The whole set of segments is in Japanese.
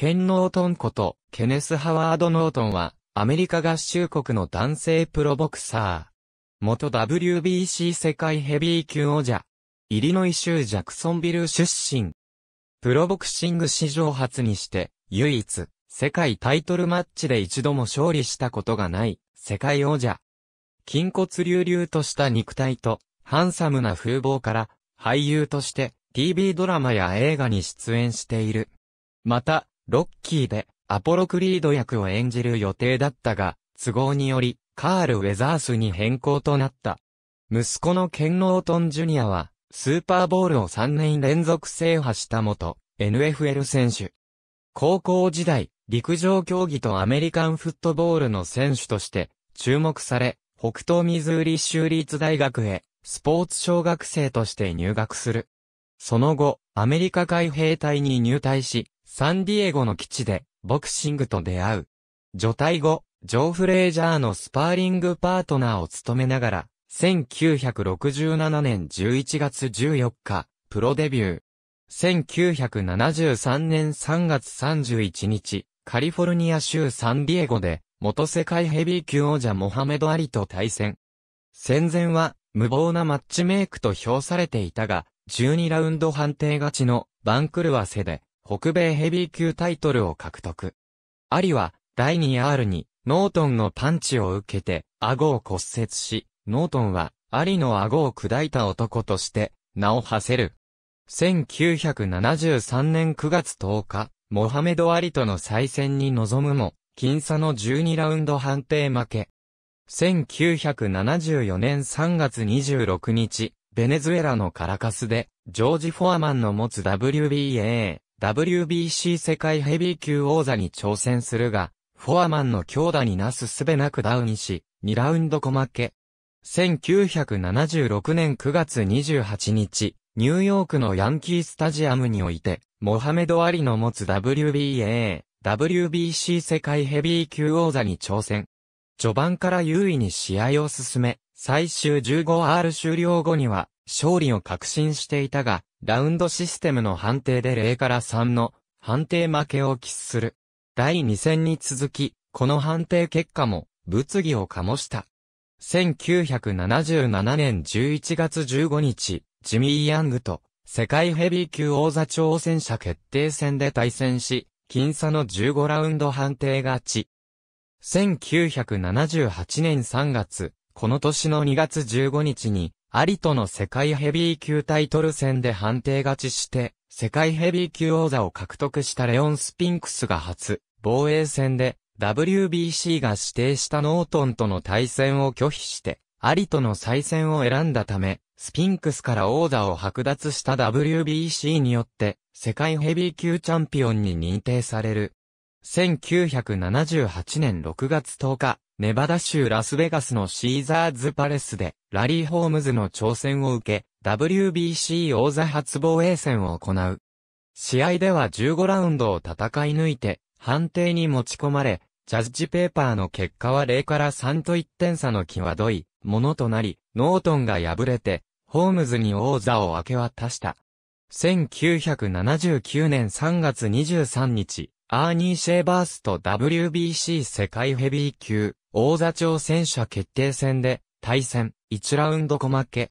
ケン・ノートンこと、ケネス・ハワード・ノートンは、アメリカ合衆国の男性プロボクサー。元 WBC 世界ヘビー級王者。イリノイ州ジャクソンビル出身。プロボクシング史上初にして、唯一、世界タイトルマッチで一度も勝利したことがない、世界王者。筋骨隆々とした肉体と、ハンサムな風貌から、俳優として、TV ドラマや映画に出演している。また、ロッキーでアポロクリード役を演じる予定だったが、都合により、カール・ウェザースに変更となった。息子のケン・ノートン・ジュニアは、スーパーボールを3年連続制覇した元、NFL 選手。高校時代、陸上競技とアメリカンフットボールの選手として、注目され、北東ミズーリ州立大学へ、スポーツ小学生として入学する。その後、アメリカ海兵隊に入隊し、サンディエゴの基地で、ボクシングと出会う。除隊後、ジョー・フレージャーのスパーリングパートナーを務めながら、1967年11月14日、プロデビュー。1973年3月31日、カリフォルニア州サンディエゴで、元世界ヘビー級王者モハメド・アリと対戦。戦前は、無謀なマッチメイクと評されていたが、12ラウンド判定勝ちのバンクルワセで、北米ヘビー級タイトルを獲得。アリは、第 2R に、ノートンのパンチを受けて、顎を骨折し、ノートンは、アリの顎を砕いた男として、名を馳せる。1973年9月10日、モハメド・アリとの再戦に臨むも、僅差の12ラウンド判定負け。1974年3月26日、ベネズエラのカラカスで、ジョージ・フォアマンの持つ WBA WBC 世界ヘビー級王座に挑戦するが、フォアマンの強打になすすべなくダウンし、2ラウンド小負け。1976年9月28日、ニューヨークのヤンキースタジアムにおいて、モハメド・アリの持つ WBA、WBC 世界ヘビー級王座に挑戦。序盤から優位に試合を進め、最終 15R 終了後には、勝利を確信していたが、ラウンドシステムの判定で0から3の判定負けを喫する。第2戦に続き、この判定結果も物議を醸した。1977年11月15日、ジミー・ヤングと世界ヘビー級王座挑戦者決定戦で対戦し、僅差の15ラウンド判定勝ち。1978年3月、この年の2月15日に、アリとの世界ヘビー級タイトル戦で判定勝ちして、世界ヘビー級王座を獲得したレオン・スピンクスが初、防衛戦で、WBC が指定したノートンとの対戦を拒否して、アリとの再戦を選んだため、スピンクスから王座を剥奪した WBC によって、世界ヘビー級チャンピオンに認定される。1978年6月10日、ネバダ州ラスベガスのシーザーズパレスで、ラリー・ホームズの挑戦を受け、WBC 王座初防衛戦を行う。試合では15ラウンドを戦い抜いて、判定に持ち込まれ、ジャッジペーパーの結果は0から3と1点差の際どいものとなり、ノートンが敗れて、ホームズに王座を明け渡した。1979年3月23日、アーニー・シェーバースと WBC 世界ヘビー級王座町戦車決定戦で、対戦、1ラウンド小負け。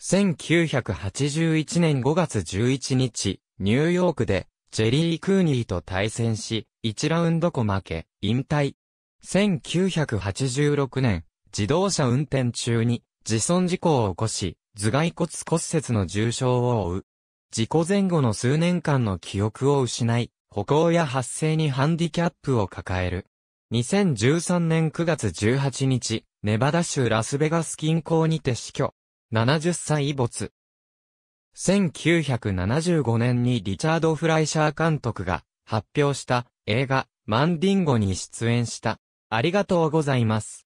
1981年5月11日、ニューヨークで、ジェリー・クーニーと対戦し、1ラウンド小負け、引退。1986年、自動車運転中に、自損事故を起こし、頭蓋骨骨折の重傷を負う。事故前後の数年間の記憶を失い、歩行や発生にハンディキャップを抱える。2013年9月18日、ネバダ州ラスベガス近郊にて死去。70歳没。1975年にリチャード・フライシャー監督が発表した映画マンディンゴに出演した。ありがとうございます。